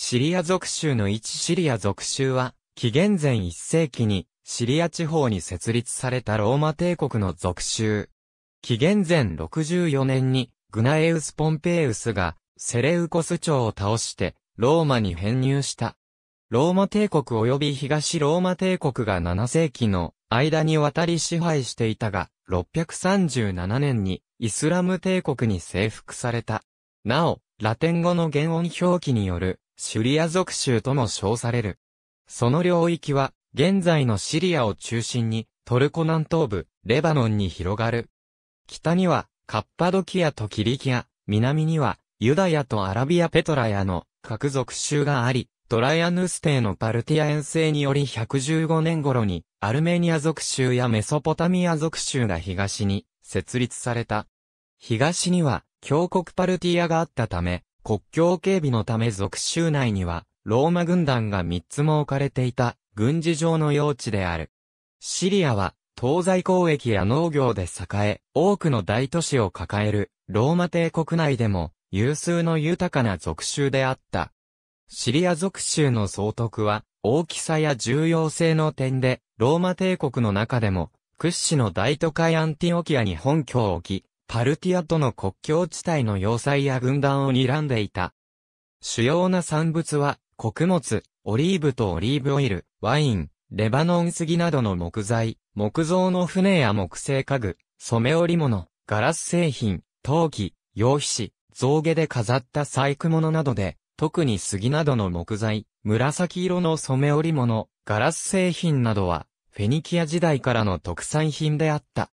シリア属州の一シリア属州は、紀元前1世紀に、シリア地方に設立されたローマ帝国の属州。紀元前64年に、グナエウス・ポンペウスが、セレウコス朝を倒して、ローマに編入した。ローマ帝国及び東ローマ帝国が7世紀の間にわたり支配していたが、637年にイスラム帝国に征服された。なお、ラテン語の原音表記によるシュリア属州とも称される。その領域は、現在のシリアを中心に、トルコ南東部、レバノンに広がる。北には、カッパドキアとキリキア、南には、ユダヤとアラビアペトラヤの各属州があり、トライアヌス帝のパルティア遠征により115年頃に、アルメニア属州やメソポタミア属州が東に設立された。東には、強国パルティアがあったため、国境警備のため属州内には、ローマ軍団が3つも置かれていた、軍事上の用地である。シリアは、東西交易や農業で栄え、多くの大都市を抱える、ローマ帝国内でも、有数の豊かな属州であった。シリア属州の総督は、大きさや重要性の点で、ローマ帝国の中でも、屈指の大都会アンティオキアに本拠を置き、パルティアとの国境地帯の要塞や軍団を睨んでいた。主要な産物は、穀物、オリーブとオリーブオイル、ワイン、レバノン杉などの木材、木造の船や木製家具、染め織物、ガラス製品、陶器、洋皮紙、象牙で飾った細工物などで、特に杉などの木材、紫色の染め織物、ガラス製品などは、フェニキア時代からの特産品であった。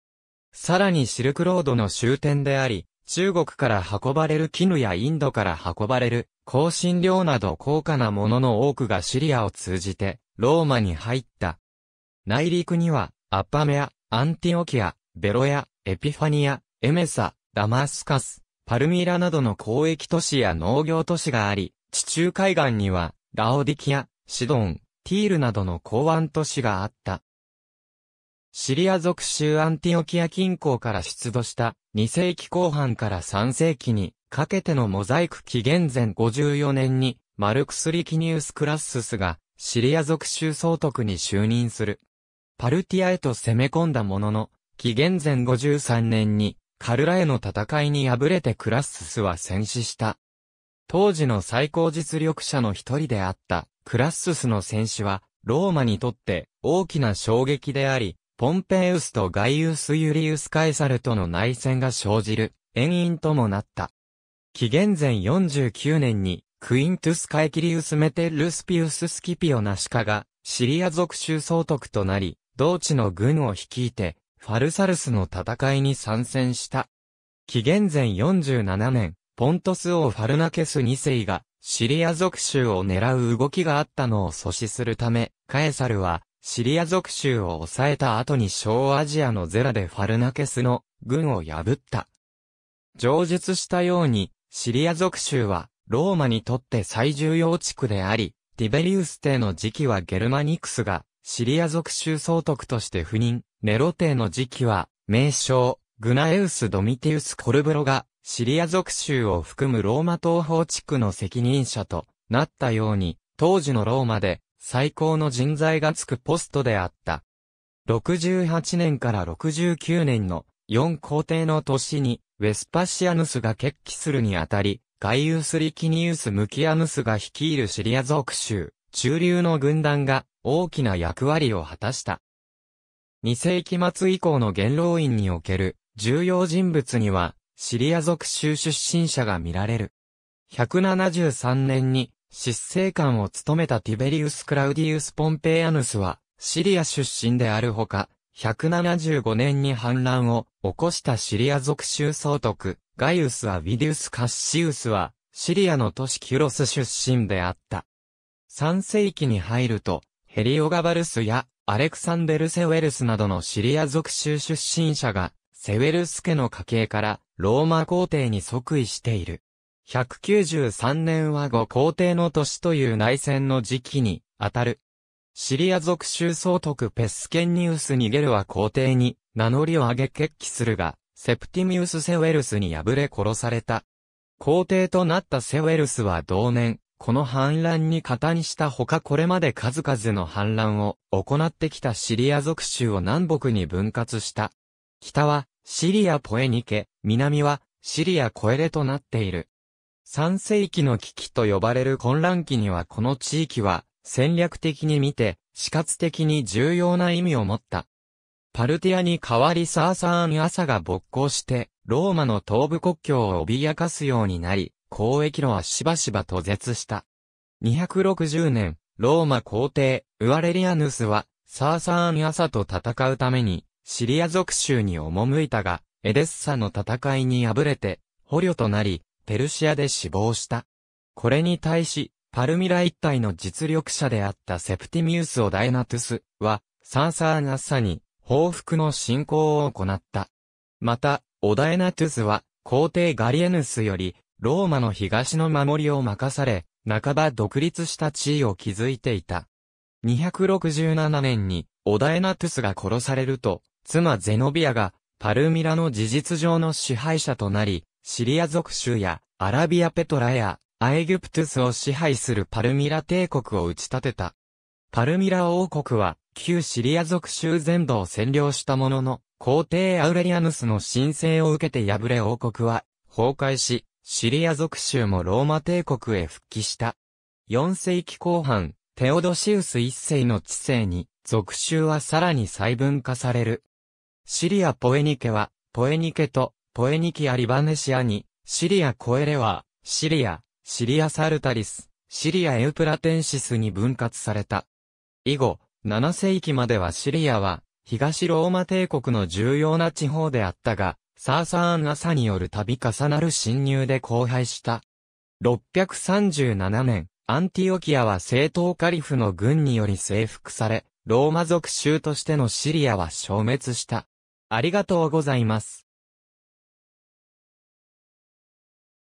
さらにシルクロードの終点であり、中国から運ばれる絹やインドから運ばれる香辛料など高価なものの多くがシリアを通じてローマに入った。内陸にはアッパメア、アンティオキア、ベロヤ、エピファニア、エメサ、ダマスカス、パルミラなどの交易都市や農業都市があり、地中海岸にはラオディキア、シドン、ティールなどの港湾都市があった。シリア属州アンティオキア近郊から出土した2世紀後半から3世紀にかけてのモザイク紀元前54年にマルクス・リキニウス・クラッススがシリア属州総督に就任する。パルティアへと攻め込んだものの、紀元前53年にカルラへの戦いに敗れてクラッススは戦死した。当時の最高実力者の一人であったクラッススの戦死はローマにとって大きな衝撃であり、ポンペイウスとガイウス・ユリウス・カエサルとの内戦が生じる、遠因ともなった。紀元前49年に、クイントゥス・カエキリウス・メテルスピウス・スキピオ・ナシカが、シリア属州総督となり、同地の軍を率いて、ファルサルスの戦いに参戦した。紀元前47年、ポントス王ファルナケス2世が、シリア属州を狙う動きがあったのを阻止するため、カエサルは、シリア属州を抑えた後に小アジアのゼラでファルナケスの軍を破った。上述したように、シリア属州はローマにとって最重要地区であり、ティベリウス帝の時期はゲルマニクスがシリア属州総督として赴任、ネロ帝の時期は名称、グナエウス・ドミティウス・コルブロがシリア属州を含むローマ東方地区の責任者となったように、当時のローマで最高の人材がつくポストであった。68年から69年の4皇帝の年に、ウェスパシアヌスが決起するにあたり、ガイウス・リキニウス・ムキアヌスが率いるシリア族州、中流の軍団が大きな役割を果たした。2世紀末以降の元老院における重要人物には、シリア族州出身者が見られる。173年に執政官を務めたティベリウス・クラウディウス・ポンペイアヌスは、シリア出身であるほか、175年に反乱を起こしたシリア属州総督、ガイウス・アビディウス・カッシウスは、シリアの都市キュロス出身であった。3世紀に入ると、ヘリオガバルスやアレクサンデル・セウェルスなどのシリア属州出身者が、セウェルス家の家系からローマ皇帝に即位している。193年は後皇帝の年という内戦の時期に、当たる。シリア属州総督ペスケンニウス・ニゲルは皇帝に、名乗りを上げ決起するが、セプティミウス・セウェルスに敗れ殺された。皇帝となったセウェルスは同年、この反乱に加担したほかこれまで数々の反乱を行ってきたシリア属州を南北に分割した。北はシリアポエニケ、南はシリアコエレとなっている。三世紀の危機と呼ばれる混乱期にはこの地域は戦略的に見て死活的に重要な意味を持った。パルティアに代わりサーサーン朝が勃興してローマの東部国境を脅かすようになり、交易路はしばしば途絶した。260年、ローマ皇帝、ウアレリアヌスは、サーサーン朝と戦うために、シリア属州に赴いたが、エデッサの戦いに敗れて、捕虜となり、ペルシアで死亡した。これに対し、パルミラ一帯の実力者であったセプティミウス・オダイナトゥスは、サンサーナッサに報復の進行を行った。また、オダイナトゥスは、皇帝ガリエヌスより、ローマの東の守りを任され、半ば独立した地位を築いていた。267年に、オダエナトゥスが殺されると、妻ゼノビアが、パルミラの事実上の支配者となり、シリア属州やアラビアペトラやアエギュプトゥスを支配するパルミラ帝国を打ち立てた。パルミラ王国は旧シリア属州全土を占領したものの、皇帝アウレリアヌスの申請を受けて敗れ王国は崩壊し、シリア属州もローマ帝国へ復帰した。4世紀後半、テオドシウス1世の治世に、属州はさらに細分化される。シリア・ポエニケは、ポエニケとポエニキア・リバネシアニ、シリア・コエレワシリア、シリア・サルタリス、シリア・エウプラテンシスに分割された。以後、7世紀まではシリアは、東ローマ帝国の重要な地方であったが、サーサーン朝による度重なる侵入で荒廃した。637年、アンティオキアは正統カリフの軍により征服され、ローマ族州としてのシリアは消滅した。ありがとうございます。